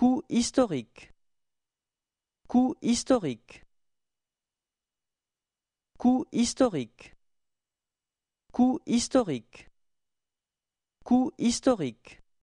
Coup historique. Coup historique. Coup historique. Coût historique. Coût historique.